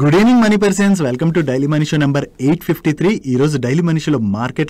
good evening money persons welcome to daily money show number eight fifty three ఈ రోజు daily money షోలో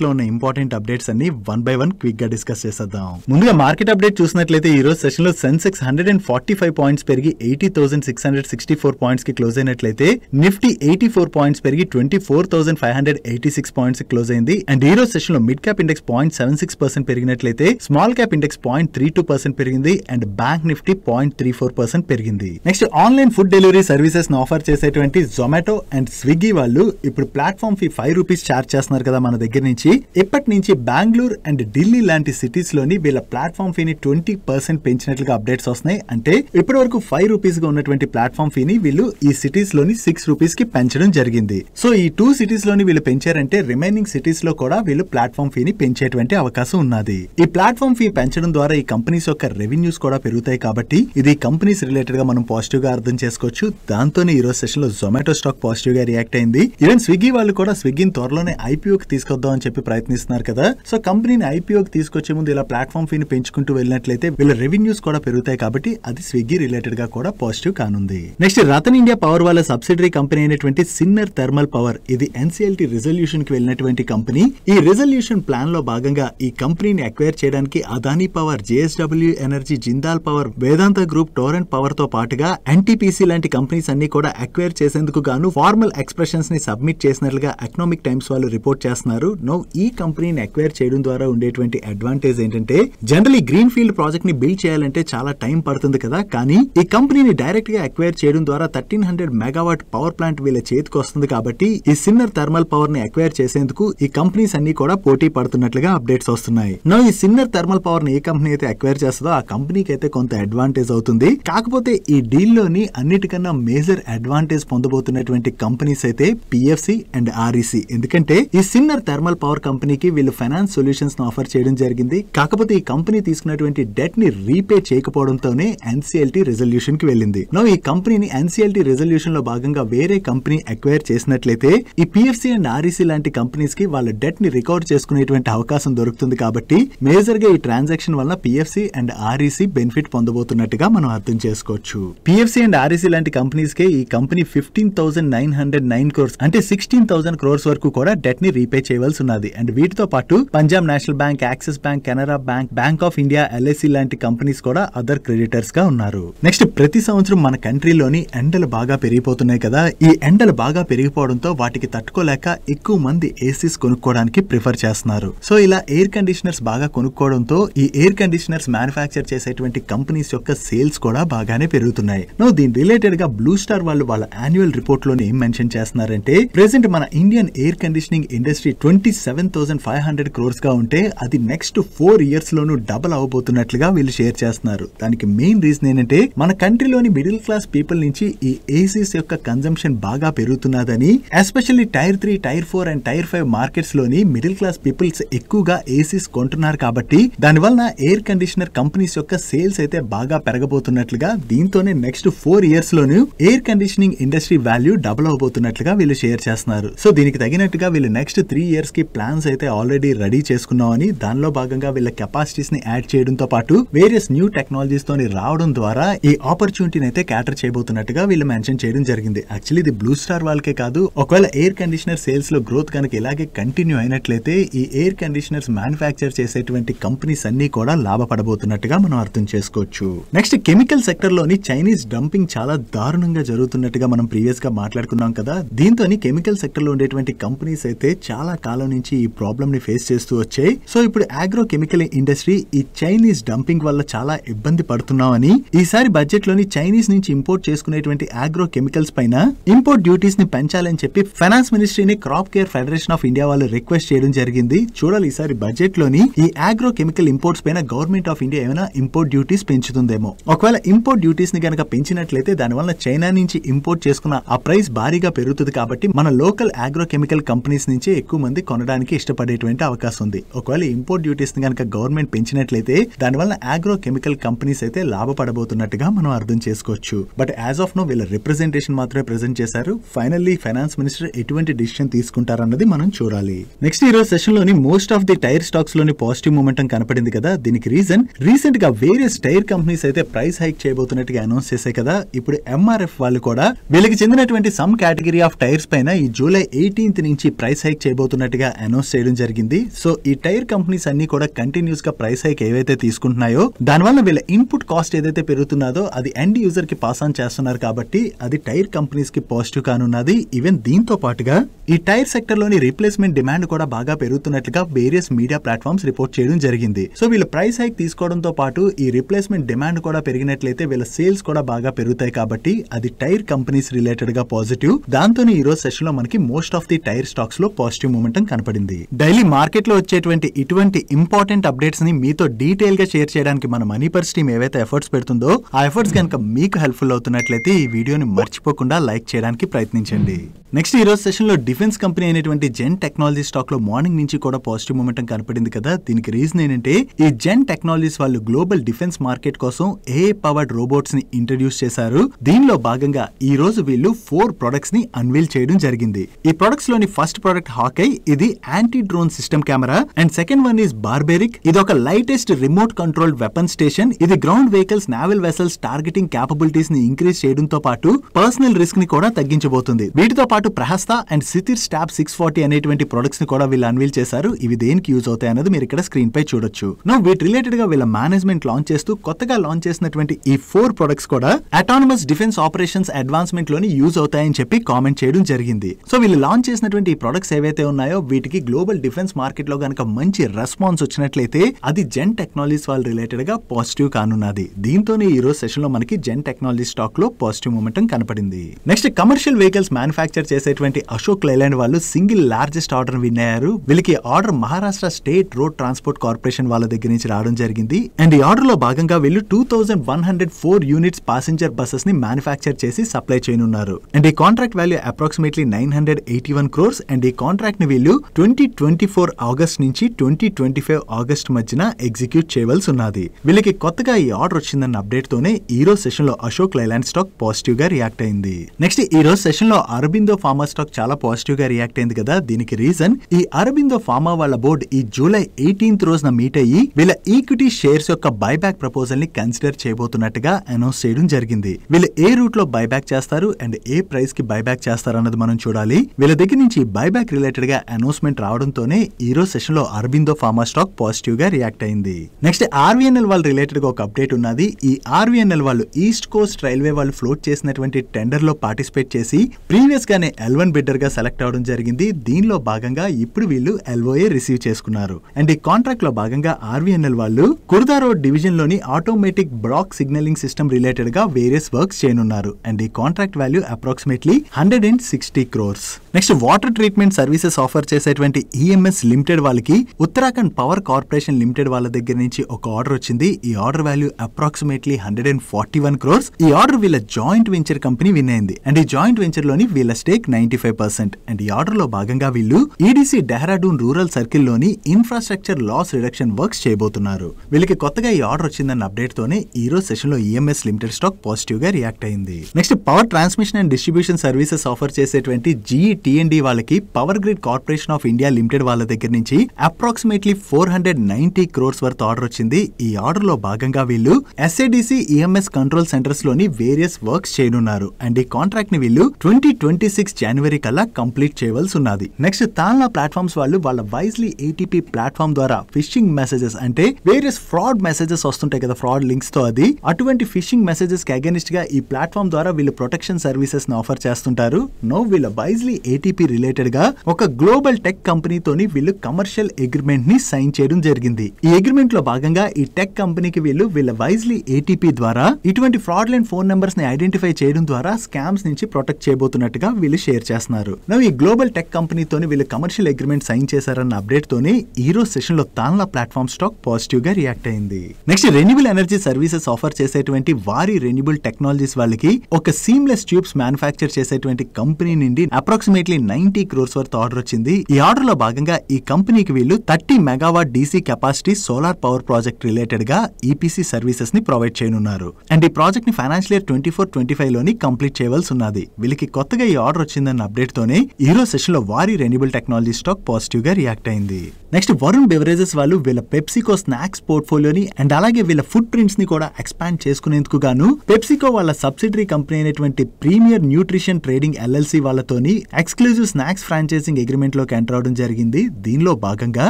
లో ఉన్న ఇంపార్టెంట్ అప్డేట్స్ అన్ని వన్ బై వన్ క్విక్ గా డిస్కస్ చేసేద్దాం ముందుగా మార్కెట్ అప్డేట్ చూసినట్లయితే ఈ రోజు సెషన్ లో Sensex hundred and forty five points పెరిగి eighty thousand six hundred sixty four points కి క్లోజ్ అయినట్లయితే నిఫ్టీ ఎయిటీ ఫోర్ పాయింట్స్ పెరిగి twenty four thousand five hundred eighty six points close అయింది అండ్ ఈ రోజు సెషన్ లో mid cap index point seven six percent పెరిగినట్లయితే small cap index point three two percent పెరిగింది and bank Nifty point three four percent పెరిగింది next online food delivery services offer చేసేటువంటి ఏంటంటే Zomato and Swiggy వాళ్ళు ఇప్పుడు platform fee five rupees charge చేస్తున్నారు కదా మన దగ్గర నుంచి ఇప్పటి నుంచి బెంగళూరు అండ్ ఢిల్లీ లాంటి సిటీస్ లోని వీళ్ళ ప్లాట్ఫామ్ ఫీని ట్వంటీ పర్సెంట్ పెంచినట్లుగా అప్డేట్స్ వస్తున్నాయి అంటే ఇప్పటి వరకు ఫైవ్ రూపీస్ గా ఉన్నటువంటి ప్లాట్ఫామ్ ఫీని వీళ్ళు ఈ సిటీస్ లోని సిక్స్ రూపీస్ కి పెంచడం జరిగింది సో ఈ టూ సిటీస్ లోని వీళ్ళు పెంచారంటే రిమైనింగ్ సిటీస్ లో కూడా వీళ్ళు ప్లాట్ఫామ్ ఫీని పెంచేటువంటి అవకాశం ఉన్నది ఈ ప్లాట్ఫామ్ ఫీ పెంచడం ద్వారా ఈ కంపెనీస్ యొక్క రెవెన్యూస్ కూడా పెరుగుతాయి కాబట్టి ఇది కంపెనీస్ రిలేటెడ్ గా మనం పాజిటివ్ గా అర్థం చేసుకోవచ్చు దాంతోనే ఈ రోజు సెషన్ లో జొమాటో స్టాక్ పాజిటివ్ గా రియాక్ట్ అయింది ఈవెన్ స్విగ్గీ వాళ్ళు కూడా స్విగ్గీని త్వరలోనే ఐపీఓకి తీసుకొద్దాం అని చెప్పి ప్రయత్నిస్తున్నారు కదా సో కంపెనీని ఐపీఓకి తీసుకొచ్చే ముందు ఇలా ప్లాట్ఫామ్ ఫీని పెంచుకుంటూ వెళ్ళినట్లయితే వీళ్ళ రెవెన్యూస్ కూడా పెరుగుతాయి కాబట్టి అది స్విగ్గీ రిలేటెడ్ గా కూడా పాజిటివ్ కానుంది నెక్స్ట్ రతన్ ఇండియా పవర్ వాళ్ళ సబ్సిడరీ కంపెనీ అయినటువంటి సిన్నర్ థర్మల్ పవర్ ఇది ఎన్సీఎల్టీ రిజల్యూషన్ కి వెళ్ళినటువంటి కంపెనీ ఈ రిజల్యూషన్ ప్లాన్ లో భాగంగా ఈ కంపెనీని అక్వైర్ చేయడానికి Adani power JSW energy Jindal power Vedanta group Torrent power తో పాటుగా ఎన్టీపీసీ లాంటి కంపెనీస్ అన్ని కూడా అక్వైర్ చేసి చేసేందుకు గాను ఫార్మల్ ఎక్స్ప్రెషన్స్ ని సబ్మిట్ చేసినట్లుగా ఎకనామిక్ టైమ్స్ వాళ్ళు రిపోర్ట్ చేస్తున్నారు నో ఈ కంపెనీని అక్వైర్ చేయడం ద్వారా ఉండేటువంటి అడ్వాంటేజ్ ఏంటంటే జనరలీ గ్రీన్ ఫీల్డ్ ప్రాజెక్ట్ ని బిల్డ్ చేయాలంటే చాలా టైం పడుతుంది కదా కానీ ఈ కంపెనీని డైరెక్ట్ గా అక్వైర్ చేయడం ద్వారా thirteen hundred megawatt power plant వీళ్ళ చేతికి వస్తుంది కాబట్టి ఈ సిన్నర్ థర్మల్ పవర్ ని అక్వైర్ చేసేందుకు ఈ కంపెనీస్ అన్ని కూడా పోటీ పడుతున్నట్లుగా అప్డేట్స్ వస్తున్నాయి నో ఈ సిన్నర్ థర్మల్ పవర్ ని ఏ కంపెనీ అయితే అక్వైర్ చేస్తుందో ఆ కంపెనీకి అయితే కొంత అడ్వాంటేజ్ అవుతుంది కాకపోతే ఈ డీల్ లోని అన్నిటికన్నా మేజర్ అడ్వాంటేజ్ పొందబోతున్నటువంటి కంపెనీస్ అయితే పిఎఫ్సి అండ్ ఆర్ఈసి ఎందుకంటే ఈ సిన్నర్ థర్మల్ పవర్ కంపెనీకి వీళ్ళు ఫైనాన్స్ సొల్యూషన్స్ ను ఆఫర్ చేయడం జరిగింది కాకపోతే ఈ కంపెనీ తీసుకున్నటువంటి డెట్ ని రీపే చేయకపోవడంతోనే ఎన్సీఎల్టీ రెజల్యూషన్ కి వెళ్ళింది నో ఈ కంపెనీని ఎన్సీఎల్టీ రెజల్యూషన్ లో భాగంగా వేరే కంపెనీ అక్వైర్ చేసినట్లయితే ఈ పిఎఫ్సి అండ్ ఆర్ఈసి లాంటి కంపెనీస్ కి వాళ్ళ డెట్ ని రికవర్ చేసుకునేటువంటి అవకాశం దొరుకుతుంది కాబట్టి మేజర్ గా ఈ ట్రాన్సాక్షన్ వల్ల పిఎఫ్సి అండ్ ఆర్ఈసి బెనిఫిట్ పొందబోతున్నట్టుగా మనం అర్థం చేసుకోవచ్చు పిఎఫ్సి అండ్ ఆర్ఈసి లాంటి కంపెనీస్ కే ఈ company fifteen thousand nine hundred nine crores అంటే సిక్స్టీన్ థౌసండ్ క్రోర్స్ వరకు కూడా డెట్ ని రీపే చేయవలసి ఉన్నది అండ్ వీటితో పాటు Punjab National Bank Axis Bank Canara Bank Bank of India LIC లాంటి కంపెనీస్ కూడా అదర్ క్రెడిటర్స్ గా ఉన్నారు నెక్స్ట్ ప్రతి సంవత్సరం మన కంట్రీలోని ఎండలు బాగా పెరిగిపోతున్నాయి కదా ఈ ఎండలు బాగా పెరిగిపోవడంతో వాటికి తట్టుకోలేక ఎక్కువ మంది ఏసీస్ కొనుక్కోవడానికి ప్రిఫర్ చేస్తున్నారు సో ఇలా ఎయిర్ కండిషనర్స్ బాగా కొనుక్కోవడంతో ఈ ఎయిర్ కండిషనర్స్ మ్యానుఫాక్చర్ చేసేటువంటి కంపెనీస్ యొక్క సేల్స్ కూడా బాగానే పెరుగుతున్నాయి నో దీని రిలేటెడ్ గా బ్లూ స్టార్ వాళ్ళు వాళ్ళ యాన్యువల్ యాన్యువల్ లో మెన్షన్ చేస్తున్నారంటే ప్రెసెంట్ మన Indian air conditioning industry twenty seven thousand five hundred crores గా ఉంటే అది నెక్స్ట్ ఫోర్ ఇయర్స్ లోనూ డబల్ అవబోతున్నట్లుగా వీళ్ళు షేర్ చేస్తున్నారు దానికి మెయిన్ రీజన్ ఏంటంటే మన కంట్రీలోని మిడిల్ క్లాస్ పీపుల్ నుంచి ఈ ఏసీస్ యొక్క కన్జంప్షన్ బాగా పెరుగుతున్నదని especially tier three tier four and tier five markets లోని మిడిల్ క్లాస్ పీపుల్స్ ఎక్కువగా ఏసీస్ కొంటున్నారు కాబట్టి దానివల్ల ఎయిర్ కండిషనర్ కంపెనీస్ యొక్క సేల్స్ అయితే బాగా పెరగబోతున్నట్లుగా దీంతోనే నెక్స్ట్ ఫోర్ ఇయర్స్ లోను air conditioning industry industry value double అవబోతున్నట్లుగా వీళ్ళు షేర్ చేస్తున్నారు సో దీనికి తగినట్టుగా వీళ్ళు నెక్స్ట్ త్రీ ఇయర్స్ కి ప్లాన్స్ అయితే ఆల్రెడీ రెడీ చేసుకున్నామని దానిలో భాగంగా వీళ్ళ కెపాసిటీస్ ని యాడ్ చేయడంతో పాటు వేరియస్ న్యూ టెక్నాలజీస్ తోని రావడం ద్వారా ఈ ఆపర్చునిటీని అయితే క్యాటర్ చేయబోతున్నట్టుగా వీళ్ళు మెన్షన్ చేయడం జరిగింది యాక్చువల్లీ ఇది బ్లూ స్టార్ వాళ్ళకే కాదు ఒకవేళ ఎయిర్ కండిషనర్ సేల్స్ లో గ్రోత్ కనుక ఇలాగే కంటిన్యూ అయినట్లయితే ఈ ఎయిర్ కండిషనర్స్ మ్యానుఫాక్చర్ చేసేటువంటి కంపెనీస్ అన్ని కూడా లాభపడబోతున్నట్టుగా మనం అర్థం చేసుకోవచ్చు నెక్స్ట్ కెమికల్ సెక్టర్ లోని చైనీస్ డంపింగ్ చాలా దారుణంగా జరుగుతున్నట్టుగా మనం ప్రీవియస్ గా మాట్లాడుకున్నాం కదా దీంతో కెమికల్ సెక్టర్ లో ఉండేటువంటి కంపెనీస్ అయితే చాలా కాలం నుంచి ఈ ప్రాబ్లమ్ ని ఫేస్ చేస్తూ వచ్చాయి సో ఇప్పుడు ఆగ్రో కెమికల్ ఇండస్ట్రీ ఈ చైనీస్ డంపింగ్ వల్ల చాలా ఇబ్బంది పడుతున్నామని ఈసారి బడ్జెట్ లోని చైనీస్ నుంచి ఇంపోర్ట్ చేసుకునేటువంటి ఆగ్రో కెమికల్స్ పైన ఇంపోర్ట్ డ్యూటీస్ ని పెంచాలని చెప్పి ఫైనాన్స్ మినిస్ట్రీని crop care federation of India వాళ్ళు రిక్వెస్ట్ చేయడం జరిగింది చూడాలి ఈసారి బడ్జెట్ లోని ఈ ఆగ్రో కెమికల్ ఇంపోర్ట్స్ పైన గవర్నమెంట్ ఆఫ్ ఇండియా ఏమైనా ఇంపోర్ట్ డ్యూటీస్ పెంచుతుందేమో ఒకవేళ ఇంపోర్ట్ డ్యూటీస్ ని కనుక పెంచినట్లయితే దానివల్ల చైనా నుంచి ఇంపోర్ట్ చేసి చేసుకున్న ఆ ప్రైస్ భారీగా పెరుగుతుంది కాబట్టి మన లోకల్ కెమికల్ కంపెనీస్ నుంచే ఎక్కువ మంది కొనడానికి ఇష్టపడేటువంటి అవకాశం ఉంది ఒకవేళ ఇంపోర్ట్ డ్యూటీస్ కనుక గవర్నమెంట్ పెంచినట్లయితే దానివల్ల కెమికల్ కంపెనీస్ అయితే లాభపడబోతున్నట్టుగా మనం అర్థం చేసుకోవచ్చు బట్ యాజ్ ఆఫ్ నో వీళ్ళ రిప్రజెంటేషన్ మాత్రమే ప్రెజెంట్ చేశారు ఫైనల్లీ ఫైనాన్స్ మినిస్టర్ ఎటువంటి డిసిషన్ తీసుకుంటారన్నది మనం చూడాలి నెక్స్ట్ ఈ రోజు సెషన్ లోని most of the tyre stocks లోని పాజిటివ్ మూమెంటం కనపడింది కదా దీనికి రీజన్ రీసెంట్ గా వేరియస్ టైర్ కంపెనీస్ అయితే ప్రైస్ హైక్ చేయబోతున్నట్టుగా అనౌన్స్ చేశాయి కదా ఇప్పుడు ఎంఆర్ఎఫ్ వాళ్ళు కూడా వీళ్ళ వీళ్ళకి చెందినటువంటి సమ్ కేటగిరీ ఆఫ్ టైర్స్ పైన ఈ జూలై ఎయిటీన్త్ నుంచి ప్రైస్ హైక్ చేయబోతున్నట్టుగా అనౌన్స్ చేయడం జరిగింది సో ఈ టైర్ కంపెనీస్ అన్ని కూడా కంటిన్యూస్ గా ప్రైస్ హైక్ ఏవైతే తీసుకుంటున్నాయో దానివల్ల వీళ్ళ ఇన్పుట్ కాస్ట్ ఏదైతే పెరుగుతున్నదో అది ఎండ్ యూజర్ కి పాస్ ఆన్ చేస్తున్నారు కాబట్టి అది టైర్ కంపెనీస్ కి పాజిటివ్ కానున్నది ఈవెన్ దీంతో పాటుగా ఈ టైర్ సెక్టర్ లోని రీప్లేస్మెంట్ డిమాండ్ కూడా బాగా పెరుగుతున్నట్లుగా వేరియస్ మీడియా ప్లాట్ఫామ్స్ రిపోర్ట్ చేయడం జరిగింది సో వీళ్ళ ప్రైస్ హైక్ తీసుకోవడంతో పాటు ఈ రీప్లేస్మెంట్ డిమాండ్ కూడా పెరిగినట్లయితే వీళ్ళ సేల్స్ కూడా బాగా పెరుగుతాయి కాబట్టి అది టైర్ కంపెనీస్ రిలేటెడ్ గా పాజిటివ్ దాంతో ఈ రోజు సెషన్ లో మనకి most of the tyre stocks లో పాజిటివ్ మూమెంట్ కనపడింది డైలీ మార్కెట్ లో వచ్చేటువంటి ఇటువంటి ఇంపార్టెంట్ అప్డేట్స్ ని మీతో డీటెయిల్ గా షేర్ చేయడానికి మన మనీ పర్స్ టీమ్ ఏవైతే ఎఫర్ట్స్ పెడుతుందో ఆ ఎఫర్ట్స్ కనుక మీకు హెల్ప్ఫుల్ అవుతున్నట్లయితే ఈ వీడియోని మర్చిపోకుండా లైక్ చేయడానికి ప్రయత్నించండి నెక్స్ట్ ఈ రోజు సెషన్ లో డిఫెన్స్ కంపెనీ అయినటువంటి జెన్ టెక్నాలజీ స్టాక్ లో మార్నింగ్ నుంచి కూడా పాజిటివ్ మూమెంట్ కనపడింది కదా దీనికి రీజన్ ఏంటంటే ఈ జెన్ టెక్నాలజీస్ వాళ్ళు గ్లోబల్ డిఫెన్స్ మార్కెట్ కోసం ఏ పవర్డ్ రోబోట్స్ ని ఇంట్రడ్యూస్ చేశారు దీనిలో భాగంగా ఈ రోజు వీళ్ళు ఫోర్ ప్రొడక్ట్స్ ని అన్వీల్ చేయడం జరిగింది ఈ ప్రొడక్ట్స్ లోని ఫస్ట్ ప్రొడక్ట్ హాకై ఇది anti drone system camera and second one is Barbarik ఇది ఒక lightest remote controlled weapon station ఇది ground vehicles naval vessels targeting capabilities ని ఇంక్రీజ్ చేయడంతో పాటు పర్సనల్ రిస్క్ ని కూడా తగ్గించబోతుంది వీటితో పాటు Prahasta and Sthir stab six forty అనేటువంటి ప్రొడక్ట్స్ ని కూడా వీళ్ళు అన్వీల్ చేశారు ఇవి దేనికి యూజ్ అవుతాయి అనేది మీరు ఇక్కడ స్క్రీన్ పై చూడొచ్చు నో వీటి రిలేటెడ్ గా వీళ్ళ మేనేజ్మెంట్ లాంచ్ చేస్తూ కొత్తగా లాంచ్ చేసినటువంటి ఈ ఫోర్ ప్రొడక్ట్స్ కూడా అటానమస్ డిఫెన్స్ ఆపరేషన్స్ అడ్వాన్స్మెంట్ లో దీంట్లోని యూజ్ అవుతాయని చెప్పి కామెంట్ చేయడం జరిగింది సో వీళ్ళు లాంచ్ చేసినటువంటి ఈ ప్రొడక్ట్స్ ఏవైతే ఉన్నాయో వీటికి గ్లోబల్ డిఫెన్స్ మార్కెట్ లో కనుక మంచి రెస్పాన్స్ వచ్చినట్లయితే అది జెన్ టెక్నాలజీస్ వాళ్ళు రిలేటెడ్ గా పాజిటివ్ కానున్నది దీంతోనే ఈ రోజు సెషన్ లో మనకి జెన్ టెక్నాలజీ స్టాక్ లో పాజిటివ్ మూమెంటం కనపడింది నెక్స్ట్ కమర్షియల్ వెహికల్స్ మ్యానుఫ్యాక్చర్ చేసేటువంటి అశోక్ లైలాండ్ వాళ్ళు సింగిల్ లార్జెస్ట్ ఆర్డర్ విన్ అయ్యారు వీళ్ళకి order Maharashtra state road transport corporation వాళ్ళ దగ్గర నుంచి రావడం జరిగింది అండ్ ఈ ఆర్డర్ లో భాగంగా వీళ్ళు two thousand one hundred four units passenger buses ని మ్యానుఫ్యాక్చర్ చేసి సప్లై చేయను చేయనున్నారు అండ్ ఈ contract value approximately nine hundred eighty one crores and ఈ కాంట్రాక్ట్ ని వీళ్ళు ట్వంటీ ట్వంటీ ఫోర్ ఆగస్ట్ నుంచి ట్వంటీ ట్వంటీ ఫైవ్ ఆగస్ట్ మధ్యన ఎగ్జిక్యూట్ చేయవలసి ఉన్నది వీళ్ళకి కొత్తగా ఈ ఆర్డర్ వచ్చిందన్న అప్డేట్ తోనే ఈ రోజు సెషన్ లో అశోక్ లైలాండ్ స్టాక్ పాజిటివ్ గా రియాక్ట్ అయింది నెక్స్ట్ ఈ రోజు సెషన్ లో అరబిందో ఫార్మా స్టాక్ చాలా పాజిటివ్ గా రియాక్ట్ అయింది కదా దీనికి రీజన్ ఈ అరబిందో ఫార్మా వాళ్ళ బోర్డు ఈ జూలై ఎయిటీన్త్ రోజున మీట్ అయ్యి వీళ్ళ ఈక్విటీ షేర్స్ యొక్క బైబ్యాక్ ప్రపోజల్ ని కన్సిడర్ చేయబోతున్నట్టుగా అనౌన్స్ చేయడం జరిగింది వీళ్ళు ఏ రూట్ లో బైబ్యాక్ చేస్తారు అండ్ ఏ ప్రైస్ కి బైబ్యాక్ చేస్తారన్నది మనం చూడాలి వీళ్ళ దగ్గర నుంచి బైబ్యాక్ రిలేటెడ్ గా అనౌన్స్మెంట్ రావడంతోనే ఈ రోజు సెషన్ లో అరబిందో ఫార్మా స్టాక్ పాజిటివ్ గా రియాక్ట్ అయింది నెక్స్ట్ ఆర్వీఎన్ఎల్ వాళ్ళు రిలేటెడ్ గా ఒక అప్డేట్ ఉన్నది ఈ ఆర్వీఎన్ఎల్ వాళ్ళు ఈస్ట్ కోస్ట్ రైల్వే వాళ్ళు ఫ్లోట్ చేసినటువంటి టెండర్ లో పార్టిసిపేట్ చేసి ప్రీవియస్ గానే ఎల్వన్ బిడ్డర్ గా సెలెక్ట్ అవడం జరిగింది దీనిలో భాగంగా ఇప్పుడు వీళ్ళు ఎల్ఓఏ రిసీవ్ చేసుకున్నారు అండ్ ఈ కాంట్రాక్ట్ లో భాగంగా ఆర్వీఎన్ఎల్ వాళ్ళు కుర్దా రోడ్ డివిజన్ లోని automatic block signalling system related గా వేరియస్ వర్క్స్ చేయనున్నారు అండ్ ఈ contract value approximately hundred and sixty crores next water treatment services offer చేసేటువంటి ఈఎంఎస్ e లిమిటెడ్ వాళ్ళకి ఉత్తరాఖండ్ పవర్ కార్పొరేషన్ లిమిటెడ్ వాళ్ళ దగ్గర నుంచి ఒక ఆర్డర్ వచ్చింది ఈ order value approximately hundred and forty one crores ఈ ఆర్డర్ వీళ్ళ జాయింట్ వెంచర్ కంపెనీ విన్ అయింది అండ్ ఈ జాయింట్ వెంచర్ లోని వీళ్ళ stake ninety five percent and ఈ ఆర్డర్ లో భాగంగా వీళ్ళు ఈడీసీ డెహ్రాడూన్ రూరల్ సర్కిల్ లోని ఇన్ఫ్రాస్ట్రక్చర్ లాస్ రిడక్షన్ వర్క్స్ చేయబోతున్నారు వీళ్ళకి కొత్తగా ఈ ఆర్డర్ వచ్చిందన్న అప్డేట్ తోనే ఈ రోజు సెషన్ లో ఈఎంఎస్ లిమిటెడ్ స్టాక్ పాజిటివ్ గా రియాక్ట్ అయింది next power trans transmission and distribution services offer చేసేటువంటి జీఈ టీఎన్డి వాళ్ళకి power grid corporation of India limited వాళ్ళ దగ్గర నుంచి approximately four hundred ninety crores వరకు ఆర్డర్ వచ్చింది ఈ ఆర్డర్ లో భాగంగా వీళ్ళు ఎస్ఏడిసి ఈఎంఎస్ కంట్రోల్ సెంటర్స్ లోని వేరియస్ వర్క్స్ చేయనున్నారు అండ్ ఈ కాంట్రాక్ట్ ని వీళ్ళు ట్వంటీ ట్వంటీ సిక్స్ జనవరి కల్లా కంప్లీట్ చేయవలసి ఉన్నది నెక్స్ట్ తాన్లా ప్లాట్ఫామ్స్ వాళ్ళు వాళ్ళ వైజ్లీ ఏటీపీ ప్లాట్ఫామ్ ద్వారా ఫిషింగ్ మెసేజెస్ అంటే వేరియస్ ఫ్రాడ్ మెసేజెస్ వస్తుంటాయి కదా ఫ్రాడ్ లింక్స్ తో అది అటువంటి ఫిషింగ్ మెసేజెస్ కి అగేనిస్ట్ గా ఈ ప్లాట్ఫామ్ ద్వారా వీళ్ళు ప్రొటెక్షన్ కన్సల్టేషన్ సర్వీసెస్ ని ఆఫర్ చేస్తుంటారు నో వీళ్ళ బైజ్లీ ఏటీపీ రిలేటెడ్ గా ఒక గ్లోబల్ టెక్ కంపెనీతోని వీళ్ళు కమర్షియల్ అగ్రిమెంట్ ని సైన్ చేయడం జరిగింది ఈ అగ్రిమెంట్ లో భాగంగా ఈ టెక్ కంపెనీకి వీళ్ళు వీళ్ళ వైజ్లీ ఏటీపీ ద్వారా ఇటువంటి ఫ్రాడ్ లైన్ ఫోన్ నెంబర్స్ ని ఐడెంటిఫై చేయడం ద్వారా స్కామ్స్ నుంచి ప్రొటెక్ట్ చేయబోతున్నట్టుగా వీళ్ళు షేర్ చేస్తున్నారు ఈ గ్లోబల్ టెక్ కంపెనీతోని వీళ్ళు కమర్షియల్ అగ్రిమెంట్ సైన్ చేశారన్న అప్డేట్ తోని ఈ రోజు సెషన్ లో తాన్లా ప్లాట్ఫామ్ స్టాక్ పాజిటివ్ గా రియాక్ట్ అయింది next renewable energy services offer చేసేటువంటి వారి రెన్యూబుల్ టెక్నాలజీస్ వాళ్ళకి ఒక సీమ్లెస్ ట్యూబ్స్ మ్యానుఫ్యాక్చర్ చేసేటువంటి కంపెనీ నుండి approximately ninety crores worth order వచ్చింది ఈ ఆర్డర్ లో భాగంగా ఈ కంపెనీకి వీళ్ళు thirty megawatt DC capacity solar power project related గా ఈపీసీ e సర్వీసెస్ ని ప్రొవైడ్ చేయనున్నారు అండ్ ఈ ప్రాజెక్ట్ ని financial year twenty four twenty five లోని కంప్లీట్ చేయవలసి ఉన్నది వీళ్ళకి కొత్తగా ఈ ఆర్డర్ వచ్చిందన్న అప్డేట్ తోనే ఈ రోజు సెషన్ లో Waaree renewable technology stock positive గా రియాక్ట్ అయింది నెక్స్ట్ వరుణ్ బెవరేజెస్ వాళ్ళు వీళ్ళ పెప్సికో స్నాక్స్ పోర్ట్ఫోలియోని అండ్ అలాగే వీళ్ళ ఫుడ్ ప్రింట్స్ ని కూడా ఎక్స్పాండ్ చేసుకునేందుకు గాను పెప్సికో వాళ్ళ సబ్సిడరీ కంపెనీ అయినటువంటి ప్రీమియర్ న్యూట్రిషన్ ట్రేడింగ్ ఎల్ఎల్సి వాళ్ళతోని ఎక్స్క్లూజివ్ స్నాక్స్ ఫ్రాంచైజింగ్ లోకి ఎంటర్ అవడం జరిగింది దీనిలో భాగంగా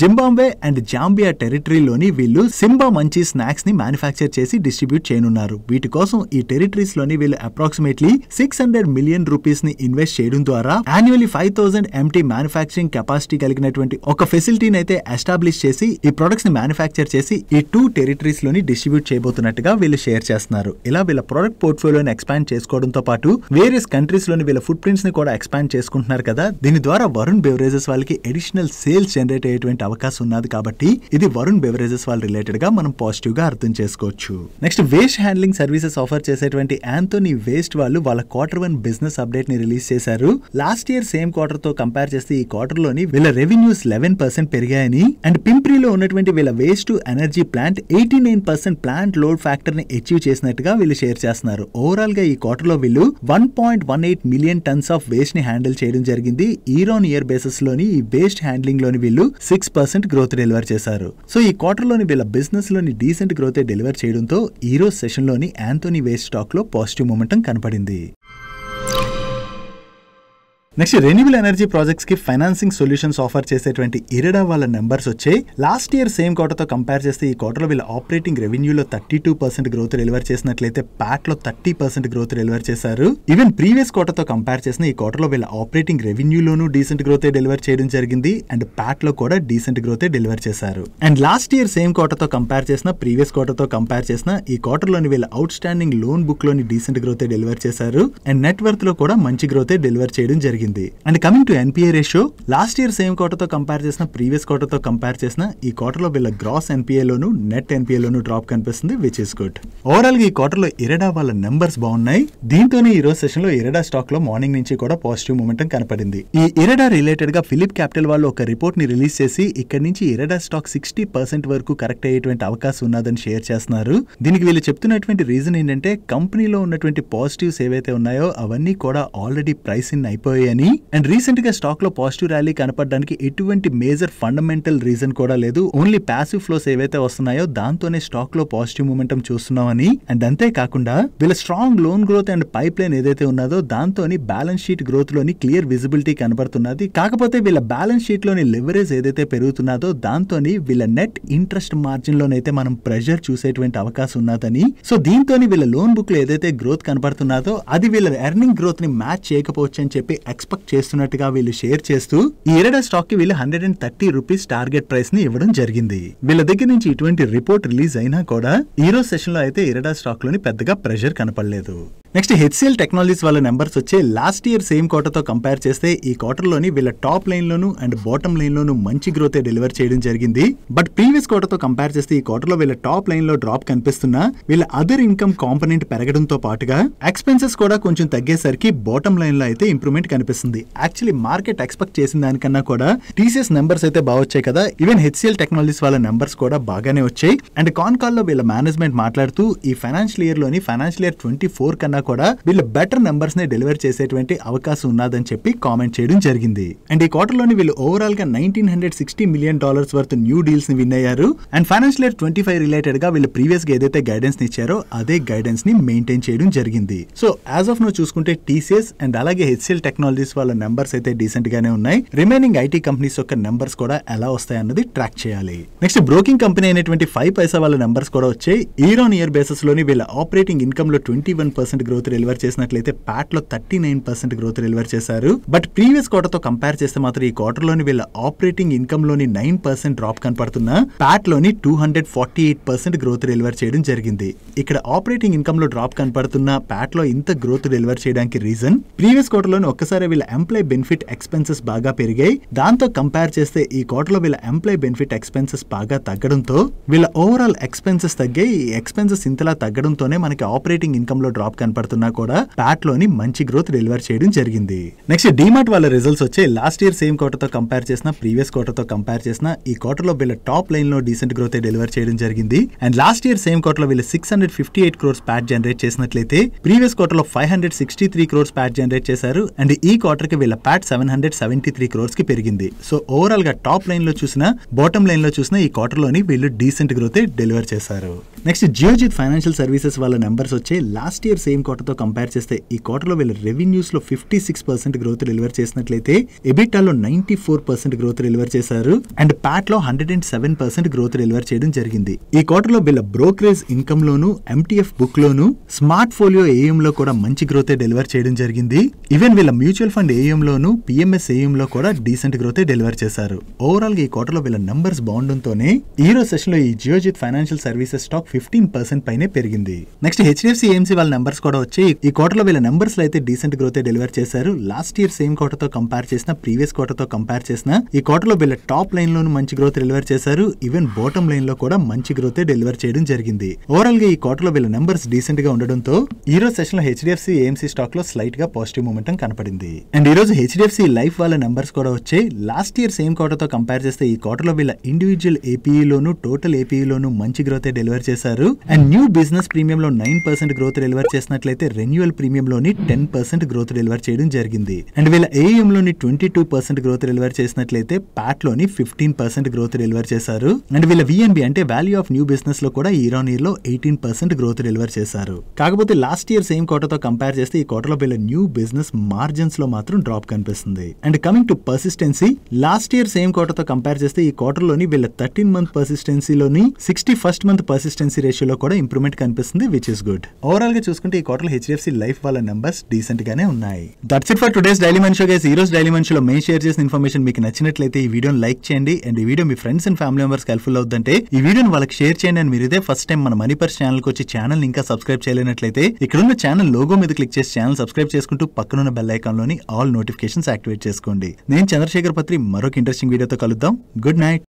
జింబాంబే అండ్ జాంబియా టెరిటరీలోని వీళ్ళు సింబా మంచి స్నాక్స్ ని మ్యానుఫ్యాక్చర్ చేసి డిస్ట్రిబ్యూట్ చేయనున్నారు వీటి కోసం ఈ టెరిటరీస్ లోని వీళ్ళు approximately six hundred million rupees ని ఇన్వెస్ట్ చేయడం ద్వారా annually five thousand MT manufacturing capacity కలిగినటువంటి ఒక ఫెసిలిటీని అయితే ఎస్టాబ్లిష్ చేసి ఈ ప్రొడక్ట్స్ ని మ్యానుఫ్యాక్చర్ చేసి ఈ టూ టెరిటరీస్ లోని డిస్ట్రిబ్యూట్ చేయబోతున్నట్టుగా వీళ్ళు షేర్ చేస్తున్నారు ఇలా వీళ్ళ ప్రొడక్ట్ పోర్ట్ఫోలియోని ఎక్స్పాండ్ చేసుకోవడంతో పాటు వేరియస్ కంట్రీస్ లోని వీళ్ళ ఫుట్ ప్రింట్స్ ని కూడా ఎక్స్పాండ్ చేసుకుంటున్నారు కదా దీని ద్వారా వరుణ్ బెవరేజెస్ వాళ్ళకి అడిషనల్ సేల్స్ జనరేట్ అయ్యేటువంటి అవకాశం ఉన్నది కాబట్టి ఇది వరుణ్ బెవరేజెస్ వాళ్ళ రిలేటెడ్ గా మనం పాజిటివ్ గా అర్థం చేసుకోవచ్చు next waste handling services offer చేసేటువంటి యాంతోనీ వేస్ట్ వాళ్ళు వాళ్ళ క్వార్టర్ వన్ బిజినెస్ అప్డేట్ ని రిలీజ్ చేశారు లాస్ట్ ఇయర్ సేమ్ క్వార్టర్ తో కంపేర్ చేస్తే ఈ క్వార్టర్ లోని వీళ్ళ రెవెన్యూస్ లెవెన్ పర్సెంట్ పెరిగాయని అండ్ పింప్రీలో ఉన్నటువంటి వీళ్ళ waste to energy plant eighty nine percent plant load factor ని అచీవ్ చేసినట్టుగా వీళ్ళు షేర్ చేస్తున్నారు ఓవరాల్ గా ఈ క్వార్టర్ లో వీళ్ళు పాటు one point one eight million tons of waste ని హ్యాండిల్ చేయడం జరిగింది ఇయర్ ఆన్ ఇయర్ బేసిస్ లోని ఈ వేస్ట్ హ్యాండ్లింగ్ లోని వీళ్ళు సిక్స్ పర్సెంట్ గ్రోత్ డెలివర్ చేశారు సో ఈ క్వార్టర్ లోని వీళ్ళ బిజినెస్ లోని డీసెంట్ గ్రోత్ డెలివర్ చేయడంతో ఈరోజు సెషన్ లోని ఆంథోనీ వేస్ట్ స్టాక్ లో పాజిటివ్ మూమెంటం కనపడింది నెక్స్ట్ రెన్యూబుల్ ఎనర్జీ ప్రాజెక్ట్స్ కి ఫైనాన్సింగ్ సొల్యూషన్స్ ఆఫర్ చేసేటువంటి ఇరడా వాళ్ళ నెంబర్స్ వచ్చాయి లాస్ట్ ఇయర్ సేమ్ కోటతో కంపేర్ చేస్తే ఈ కోటలో వీళ్ళ ఆపరేటింగ్ రెవెన్యూలో thirty two percent growth deliver చేసినట్లయితే ప్యాట్లో థర్టీ పర్సెంట్ గ్రోత్ డెలివర్ చేశారు ఈవెన్ ప్రీవియస్ కోటతో కంపేర్ చేసిన ఈ కోటలో వీళ్ళ ఆపరేటింగ్ రెవెన్యూలోనూ డీసెంట్ గ్రోత్ డెలివర్ చేయడం జరిగింది అండ్ ప్యాట్లో కూడా డీసెంట్ గ్రోత్ డెలివర్ చేశారు అండ్ లాస్ట్ ఇయర్ సేమ్ కోటతో కంపేర్ చేసిన ప్రీవియస్ కోటతో కంపేర్ చేసిన ఈ కోటలోని వీళ్ళ అవుట్ స్టాండింగ్ లోన్ లోని డీసెంట్ గ్రోత్ డెలివర్ చేశారు అండ్ నెట్వర్త్ లో కూడా మంచి గ్రోతే డెలివర్ చేయడం జరిగింది జరిగింది and coming to NPA ratio last year same క్వార్టర్తో కంపేర్ చేసిన ప్రీవియస్ క్వార్టర్తో కంపేర్ చేసిన ఈ క్వార్టర్లో వీళ్ళ గ్రాస్ ఎన్పిఏలోను నెట్ ఎన్పిఏలోను డ్రాప్ కనిపిస్తుంది విచ్ ఇస్ గుడ్ ఓవరాల్ గా ఈ క్వార్టర్లో ఇరడా వాళ్ళ నెంబర్స్ బాగున్నాయి దీంతోనే ఈ రోజు సెషన్ లో ఇరడా స్టాక్ లో మార్నింగ్ నుంచి కూడా పాజిటివ్ మూమెంట్ కనపడింది ఈ ఇరడా రిలేటెడ్ గా ఫిలిప్ క్యాపిటల్ వాళ్ళు ఒక రిపోర్ట్ ని రిలీజ్ చేసి ఇక్కడ నుంచి ఇరడా స్టాక్ సిక్స్టీ పర్సెంట్ వరకు కరెక్ట్ అయ్యేటువంటి అవకాశం ఉన్నదని షేర్ చేస్తున్నారు దీనికి వీళ్ళు చెప్తున్నటువంటి రీజన్ ఏంటంటే కంపెనీలో ఉన్నటువంటి పాజిటివ్స్ ఏవైతే ఉన్నాయో అవన్నీ కూడా ఆల్రెడీ ప్రైస్ ఇన్ అయిపోయాయి అని అండ్ రీసెంట్ గా స్టాక్ లో పాజిటివ్ ర్యాలీ కనపడడానికి ఎటువంటి మేజర్ ఫండమెంటల్ రీజన్ కూడా లేదు ఓన్లీ ప్యాసివ్ ఫ్లోస్ ఏవైతే వస్తున్నాయో దాంతోనే స్టాక్ లో పాజిటివ్ మూమెంటం చూస్తున్నామని అండ్ అంతే కాకుండా వీళ్ళ strong loan growth and pipeline ఏదైతే ఉన్నదో దాంతోని బ్యాలెన్స్ షీట్ గ్రోత్ లోని క్లియర్ విజిబిలిటీ కనబడుతున్నది కాకపోతే వీళ్ళ బ్యాలెన్స్ షీట్ లోని లివరేజ్ ఏదైతే పెరుగుతున్నదో దాంతోని వీళ్ళ నెట్ ఇంట్రెస్ట్ మార్జిన్ లోనైతే మనం ప్రెషర్ చూసేటువంటి అవకాశం ఉన్నదని సో దీంతో వీళ్ళ లోన్ బుక్ లో ఏదైతే గ్రోత్ కనబడుతున్నదో అది వీళ్ళ ఎర్నింగ్ గ్రోత్ ని మ్యాచ్ చేయకపోవచ్చు అని చెప్పి ఎక్స్పెక్ట్ చేస్తున్నట్టుగా వీళ్ళు షేర్ చేస్తూ ఈ ఎరడ స్టాక్ కి వీళ్ళు hundred and thirty rupees target price ని ఇవ్వడం జరిగింది వీళ్ళ దగ్గర నుంచి ఇటువంటి రిపోర్ట్ రిలీజ్ అయినా కూడా ఈ రోజు సెషన్ లో అయితే ఇరడా స్టాక్ లోని పెద్దగా ప్రెషర్ కనపడలేదు నెక్స్ట్ హెచ్సిఎల్ టెక్నాలజీస్ వాళ్ళ నెంబర్స్ వచ్చే లాస్ట్ ఇయర్ సేమ్ క్వార్టర్తో కంపేర్ చేస్తే ఈ క్వార్టర్లోని వీళ్ళ టాప్ లైన్లోను అండ్ బాటమ్ లైన్లోను మంచి గ్రోతే డెలివర్ చేయడం జరిగింది బట్ ప్రీవియస్ క్వార్టర్తో కంపేర్ చేస్తే ఈ క్వార్టర్లో వీళ్ళ టాప్ లైన్లో డ్రాప్ కనిపిస్తున్నా వీళ్ళ అదర్ ఇన్కమ్ కాంపనెంట్ పెరగడంతో పాటుగా ఎక్స్పెన్సెస్ కూడా కొంచెం తగ్గేసరికి బాటమ్ లైన్లో అయితే ఇంప్రూవ్మెంట్ కనిపిస్తుంది యాక్చువల్లీ మార్కెట్ ఎక్స్పెక్ట్ చేసిన దానికన్నా కూడా టీసీఎస్ నెంబర్స్ అయితే బాగా వచ్చాయి కదా ఈవెన్ హెచ్సిఎల్ టెక్నాలజీస్ వాళ్ళ నెంబర్స్ కూడా బాగానే వచ్చాయి అండ్ కాన్కాల్లో వీళ్ళ మేనేజ్మెంట్ మాట్లాడుతూ ఈ ఫైనాన్షియల్ ఇయర్లోని ఫైనాన్షియల్ ఇయర్ ట్వంటీ ఫోర్ కన్నా కూడా వీళ్ళు బెటర్ నెంబర్స్ ని డెలివర్ చేసేటువంటి అవకాశం ఉన్నదని చెప్పి కామెంట్ చేయడం జరిగింది అండ్ ఈ క్వార్టర్ లోని వీళ్ళు ఓవరాల్ గా nineteen hundred sixty million dollars worth new deals ని విన్ అయ్యారు and financial year twenty five related గా వీళ్ళు ప్రీవియస్ గా ఏదైతే గైడెన్స్ ని ఇచ్చారో అదే గైడెన్స్ ని మెయింటైన్ చేయడం జరిగింది సో యాజ్ ఆఫ్ నువ్వు చూసుకుంటే టీసీఎస్ అండ్ అలాగే హెచ్సిఎల్ టెక్నాలజీస్ వాళ్ళ నెంబర్స్ అయితే డీసెంట్ గానే ఉన్నాయి రిమైనింగ్ ఐటీ కంపెనీస్ యొక్క నెంబర్స్ కూడా ఎలా వస్తాయన్నది ట్రాక్ చేయాలి నెక్స్ట్ బ్రోకింగ్ కంపెనీ అయినటువంటి ఫైవ్ పైసా వాళ్ళ నెంబర్స్ కూడా వచ్చాయి ఇయర్ ఆన్ ఇయర్ బేసిస్ లోని వీళ్ళ ఆపరేటింగ్ ఇన్కమ్ లో twenty one percent growth deliver చేసినట్లయితే లో thirty nine percent growth deliver చేశారు బట్ ప్రీవియస్ తో కంపేర్ చేస్తే మాత్రం ఈ లోని వీళ్ళ ఆపరేటింగ్ ఇన్కమ్ లోని నైన్ పర్సెంట్ డ్రాప్ కనపడుతున్నా లోని two hundred forty eight percent growth deliver చేయడం జరిగింది ఇక్కడ ఆపరేటింగ్ ఇన్కమ్ లో డ్రాప్ కనపడుతున్న ప్యాట్లో ఇంత గ్రోత్ డెలివర్ చేయడానికి రీజన్ ప్రీవియస్ లోని ఒక్కసారి వీళ్ళ ఎంప్లాయీ బెనిఫిట్ ఎక్స్పెన్సెస్ బాగా పెరిగాయి దాంతో కంపేర్ చేస్తే ఈ లో వీళ్ళ ఎంప్లాయీ బెనిఫిట్ ఎక్స్పెన్సెస్ బాగా తగ్గడంతో వీళ్ళ ఓవరాల్ ఎక్స్పెన్సెస్ తగ్గాయి ఈ ఎక్స్పెన్సెస్ ఇంతలా తగ్గడంతోనే మనకి ఆపరేటింగ్ లో డ్రాప్ కనపడుతుంది పడుతున్నా కూడా ప్యాట్ లోని మంచి గ్రోత్ డెలివర్ చేయడం జరిగింది నెక్స్ట్ డిమార్ట్ వాళ్ళ రిజల్ట్స్ వచ్చే లాస్ట్ ఇయర్ సేమ్ క్వార్టర్తో కంపేర్ చేసిన ప్రీవియస్ క్వార్టర్తో కంపేర్ చేసిన ఈ క్వార్టర్లో వీళ్ళ టాప్ లైన్ లో డీసెంట్ గ్రోత్ డెలివర్ చేయడం జరిగింది అండ్ లాస్ట్ ఇయర్ సేమ్ క్వార్టర్లో వీళ్ళు six hundred fifty eight crores PAT generate చేసినట్లయితే ప్రీవియస్ క్వార్టర్లో five hundred sixty three crores PAT generate చేశారు అండ్ ఈ క్వార్టర్ కి వీళ్ళ PAT seven hundred seventy three crores కి పెరిగింది సో ఓవరాల్ గా టాప్ లైన్ లో చూసిన బాటమ్ లైన్ లో చూసిన ఈ క్వార్టర్ లోని వీళ్ళు డీసెంట్ గ్రోత్ డెలివర్ చేశారు నెక్స్ట్ జియోజిత్ ఫైనాన్షియల్ సర్వీసెస్ వాళ్ళ నెంబర్స్ వచ్చే లాస్ట్ ఇయర్ సేమ్ క్వార్టర్తో కంపేర్ చేస్తే ఈ కోటలో వీళ్ళు రెవెన్యూస్లో fifty six percent growth deliver చేసినట్లయితే ఎబిటాలో ninety four percent growth deliver చేశారు అండ్ ప్యాట్లో hundred and seven percent growth deliver చేయడం జరిగింది ఈ కోటలో వీళ్ళ బ్రోకరేజ్ ఇన్కమ్లోను ఎంటీఎఫ్ బుక్లోను స్మార్ట్ ఫోలియో ఏఎంలో కూడా మంచి గ్రోతే డెలివర్ చేయడం జరిగింది ఈవెన్ వీళ్ళ మ్యూచువల్ ఫండ్ ఏఎంలోను పిఎంఎస్ ఏఎంలో కూడా డీసెంట్ గ్రోతే డెలివర్ చేశారు ఓవరాల్ ఈ క్వార్టర్లో వీళ్ళ నంబర్స్ బాగుండటంతోనే ఈ రోజు సెషన్ లో ఈ Geojit financial services stock fifteen percent పైనే పెరిగింది నెక్స్ట్ హెచ్డిఎఫ్సి ఏఎంసీ వాళ్ళ నంబర్స్ కూడా వచ్చి ఈ క్వార్టర్లో వీళ్ళ నెంబర్స్ లో అయితే డీసెంట్ గ్రోత్ డెలివర్ చేశారు లాస్ట్ ఇయర్ సేమ్ క్వార్టర్తో కంపేర్ చేసిన ప్రీవియస్ క్వార్టర్తో కంపేర్ చేసిన ఈ క్వార్టర్లో వీళ్ళ టాప్ లైన్ లో మంచి గ్రోత్ డెలివర్ చేశారు ఈవెన్ బాటమ్ లైన్ లో కూడా మంచి గ్రోత్ డెలివర్ చేయడం జరిగింది ఓవరాల్ గా ఈ క్వార్టర్లో వీళ్ళ నెంబర్స్ డీసెంట్ గా ఉండడంతో ఈ రోజు సెషన్ లో హెచ్డిఎఫ్సి ఏఎంసీ స్టాక్ లో స్లైట్ గా పాజిటివ్ మూమెంటం కనపడింది అండ్ ఈ రోజు హెచ్డిఎఫ్సి లైఫ్ వాళ్ళ నెంబర్స్ కూడా వచ్చాయి లాస్ట్ ఇయర్ సేమ్ క్వార్టర్తో కంపేర్ చేస్తే ఈ క్వార్టర్లో వీళ్ళ ఇండివిజువల్ ఏపీఈలోను టోటల్ ఏపీఈలోను మంచి గ్రోత్ డెలివర్ చేశారు అండ్ న్యూ బిజినెస్ ప్రీమియం లో నైన్ పర్సెంట్ గ్రోత్ డెలివర్ చేసిన చూసుకున్నట్లయితే రెన్యువల్ ప్రీమియం లోని టెన్ పర్సెంట్ గ్రోత్ డెలివర్ చేయడం జరిగింది అండ్ వీళ్ళ ఏఎం లోని twenty two percent growth deliver చేసినట్లయితే లోని ఫిఫ్టీన్ పర్సెంట్ గ్రోత్ డెలివర్ చేశారు అండ్ వీళ్ళ విఎన్బి అంటే వాల్యూ ఆఫ్ న్యూ బిజినెస్ లో కూడా ఇయర్ ఆన్ ఇయర్ లో ఎయిటీన్ పర్సెంట్ గ్రోత్ డెలివర్ చేశారు కాకపోతే లాస్ట్ ఇయర్ సేమ్ కోటతో కంపేర్ చేస్తే ఈ కోటలో వీళ్ళ న్యూ బిజినెస్ మార్జిన్స్ లో మాత్రం డ్రాప్ కనిపిస్తుంది and coming to persistency last year same కోటతో కంపేర్ చేస్తే ఈ క్వార్టర్లోని వీళ్ళ థర్టీన్ మంత్ పర్సిస్టెన్సీలోని సిక్స్టీ ఫస్ట్ మంత్ పర్సిస్టెన్సీ రేషియోలో కూడా ఇంప్రూవ్మెంట్ కనిపిస్తుంది విచ్ ఇస్ గుడ్ ఓవరాల్ గా చూసుకుంటే ఈ క్వార్టర్ హెచ్డిఎఫ్సి లైఫ్ వాళ్ళ నెంబర్స్ డీసెంట్ గానే ఉన్నాయి that's it for today's daily money show guys ఈ రోజు డైలీ మనిషిలో మెయిన్ షేర్ చేసిన ఇన్ఫర్మేషన్ మీకు నచ్చినట్లయితే ఈ వీడియోని లైక్ చేయండి అండ్ ఈ వీడియో మీ friends and family members helpful అవుతుందంటే ఈ వీడియోని వాళ్ళకి షేర్ చేయండి అని మీరు ఇదే ఫస్ట్ టైం మన మనీ పర్స్ ఛానల్ వచ్చి ఛానల్ ఇంకా సబ్స్క్రైబ్ చేయలేనట్లయితే ఇక్కడున్న ఛానల్ లోగో మీద క్లిక్ చేసి ఛానల్ సబ్స్క్రైబ్ చేసుకుంటూ పక్కనున్న బెల్ ఐకాన్ లోని ఆల్ నోటిఫికేషన్స్ యాక్టివేట్ చేసుకోండి నేను చంద్రశేఖర్ పత్రి మరొక ఇంట్రెస్టింగ్ వీడియోతో కలుద్దాం గుడ్ నైట్